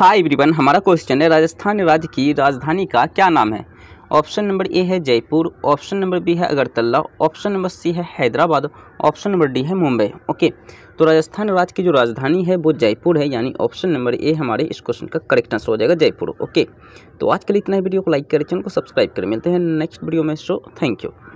hi everyone हमारा question है राजस्थान राज्य की राजधानी का क्या नाम है ऑप्शन नंबर ए है जयपुर ऑप्शन नंबर बी है अगरतला ऑप्शन नंबर सी है हैदराबाद ऑप्शन नंबर डी है मुंबई ओके तो राजस्थान राज्य की जो राजधानी है वो जयपुर है यानी ऑप्शन नंबर ए हमारे इस क्वेश्चन का करेक्ट आंसर हो जाएगा जयपुर ओके तो आज के लिए इतना ही वीडियो को लाइक करें चैनल को सब्सक्राइब करें मिलते हैं नेक्स्ट वीडियो में सो थैंक यू